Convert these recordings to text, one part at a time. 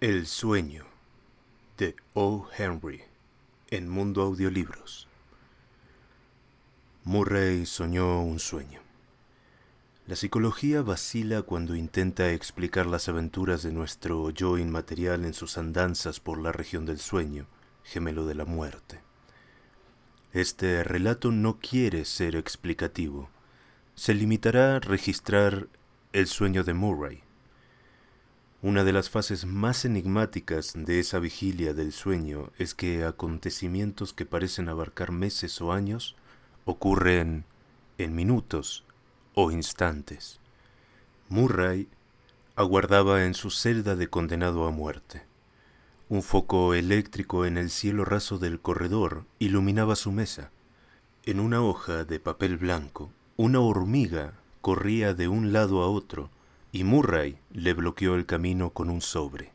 El sueño de O. Henry en Mundo Audiolibros. Murray soñó un sueño. La psicología vacila cuando intenta explicar las aventuras de nuestro yo inmaterial en sus andanzas por la región del sueño, gemelo de la muerte. Este relato no quiere ser explicativo. Se limitará a registrar el sueño de Murray una de las fases más enigmáticas de esa vigilia del sueño es que acontecimientos que parecen abarcar meses o años ocurren en minutos o instantes. Murray aguardaba en su celda de condenado a muerte. Un foco eléctrico en el cielo raso del corredor iluminaba su mesa. En una hoja de papel blanco, una hormiga corría de un lado a otro, y Murray le bloqueó el camino con un sobre.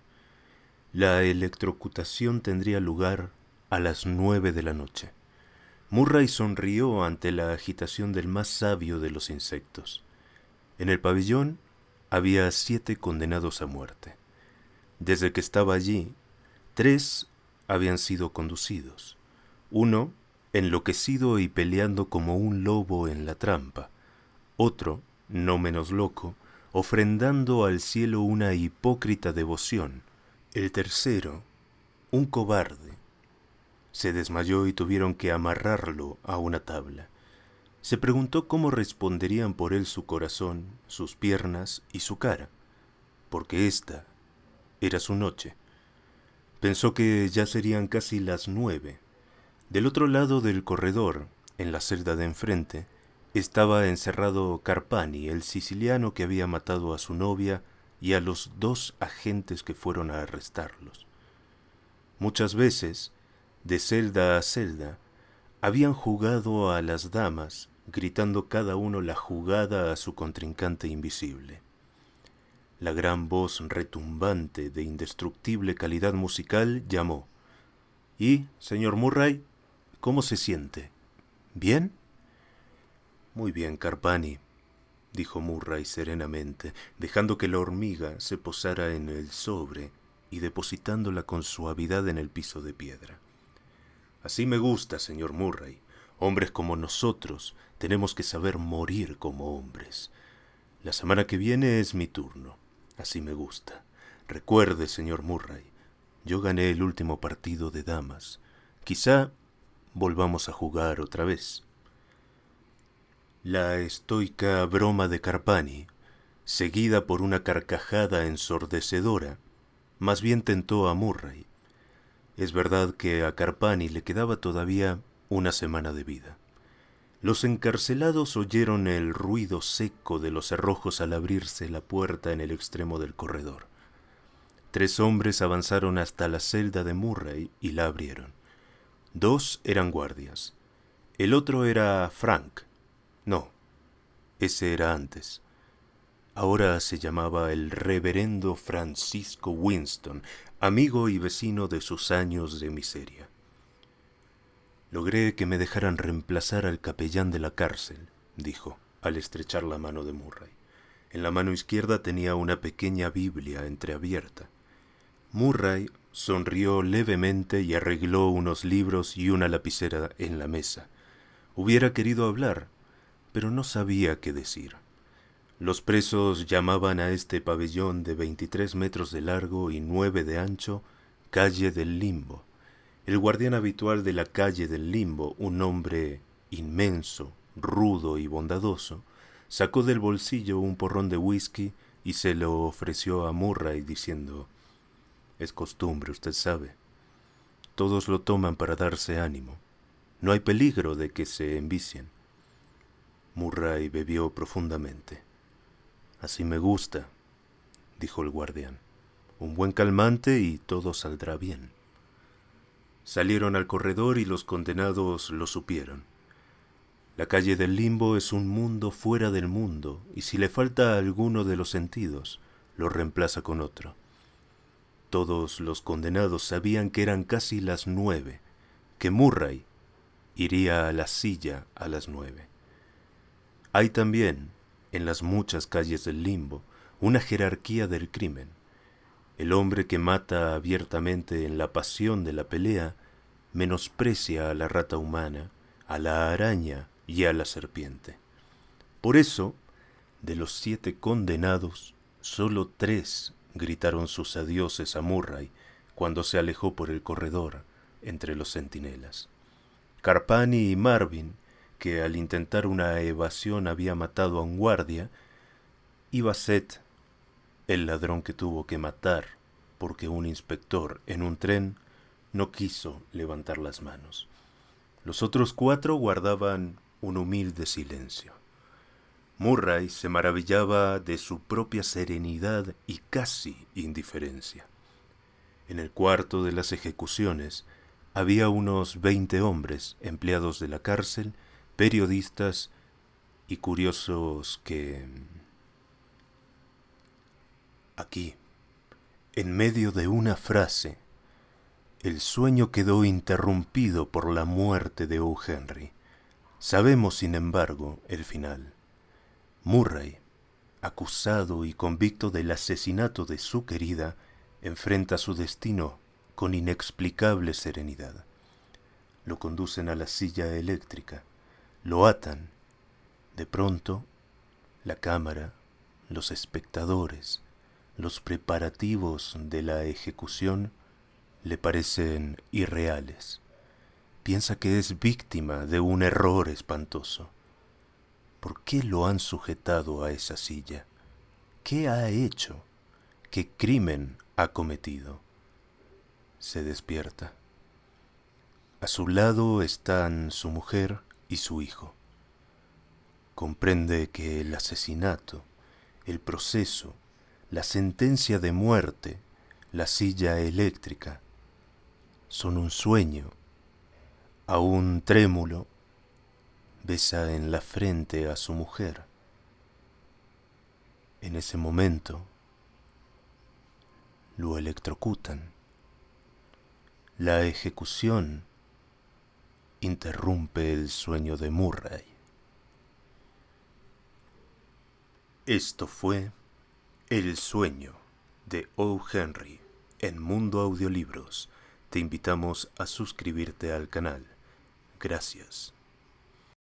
La electrocutación tendría lugar a las nueve de la noche. Murray sonrió ante la agitación del más sabio de los insectos. En el pabellón había siete condenados a muerte. Desde que estaba allí, tres habían sido conducidos. Uno, enloquecido y peleando como un lobo en la trampa. Otro, no menos loco, ofrendando al cielo una hipócrita devoción. El tercero, un cobarde, se desmayó y tuvieron que amarrarlo a una tabla. Se preguntó cómo responderían por él su corazón, sus piernas y su cara, porque esta era su noche. Pensó que ya serían casi las nueve. Del otro lado del corredor, en la celda de enfrente, estaba encerrado Carpani, el siciliano que había matado a su novia y a los dos agentes que fueron a arrestarlos. Muchas veces, de celda a celda, habían jugado a las damas, gritando cada uno la jugada a su contrincante invisible. La gran voz retumbante de indestructible calidad musical llamó. ¿Y, señor Murray, cómo se siente? ¿Bien? Muy bien, Carpani, dijo Murray serenamente, dejando que la hormiga se posara en el sobre y depositándola con suavidad en el piso de piedra. Así me gusta, señor Murray. Hombres como nosotros tenemos que saber morir como hombres. La semana que viene es mi turno. Así me gusta. Recuerde, señor Murray, yo gané el último partido de damas. Quizá volvamos a jugar otra vez. La estoica broma de Carpani, seguida por una carcajada ensordecedora, más bien tentó a Murray. Es verdad que a Carpani le quedaba todavía una semana de vida. Los encarcelados oyeron el ruido seco de los cerrojos al abrirse la puerta en el extremo del corredor. Tres hombres avanzaron hasta la celda de Murray y la abrieron. Dos eran guardias. El otro era Frank, no, ese era antes. Ahora se llamaba el reverendo Francisco Winston, amigo y vecino de sus años de miseria. Logré que me dejaran reemplazar al capellán de la cárcel, dijo, al estrechar la mano de Murray. En la mano izquierda tenía una pequeña Biblia entreabierta. Murray sonrió levemente y arregló unos libros y una lapicera en la mesa. Hubiera querido hablar, pero no sabía qué decir. Los presos llamaban a este pabellón de 23 metros de largo y 9 de ancho calle del limbo. El guardián habitual de la calle del limbo, un hombre inmenso, rudo y bondadoso, sacó del bolsillo un porrón de whisky y se lo ofreció a Murray diciendo Es costumbre, usted sabe. Todos lo toman para darse ánimo. No hay peligro de que se envicien. Murray bebió profundamente. Así me gusta, dijo el guardián. Un buen calmante y todo saldrá bien. Salieron al corredor y los condenados lo supieron. La calle del limbo es un mundo fuera del mundo, y si le falta alguno de los sentidos, lo reemplaza con otro. Todos los condenados sabían que eran casi las nueve, que Murray iría a la silla a las nueve. Hay también, en las muchas calles del limbo, una jerarquía del crimen. El hombre que mata abiertamente en la pasión de la pelea menosprecia a la rata humana, a la araña y a la serpiente. Por eso, de los siete condenados, solo tres gritaron sus adioses a Murray cuando se alejó por el corredor entre los centinelas. Carpani y Marvin que al intentar una evasión había matado a un guardia, y Basset, el ladrón que tuvo que matar porque un inspector en un tren no quiso levantar las manos. Los otros cuatro guardaban un humilde silencio. Murray se maravillaba de su propia serenidad y casi indiferencia. En el cuarto de las ejecuciones había unos veinte hombres empleados de la cárcel periodistas y curiosos que aquí, en medio de una frase, el sueño quedó interrumpido por la muerte de O. Henry. Sabemos, sin embargo, el final. Murray, acusado y convicto del asesinato de su querida, enfrenta su destino con inexplicable serenidad. Lo conducen a la silla eléctrica lo atan. De pronto, la cámara, los espectadores, los preparativos de la ejecución le parecen irreales. Piensa que es víctima de un error espantoso. ¿Por qué lo han sujetado a esa silla? ¿Qué ha hecho? ¿Qué crimen ha cometido? Se despierta. A su lado están su mujer, y su hijo. Comprende que el asesinato, el proceso, la sentencia de muerte, la silla eléctrica, son un sueño. Aún trémulo, besa en la frente a su mujer. En ese momento, lo electrocutan. La ejecución interrumpe el sueño de Murray. Esto fue El sueño de O. Henry en Mundo Audiolibros. Te invitamos a suscribirte al canal. Gracias.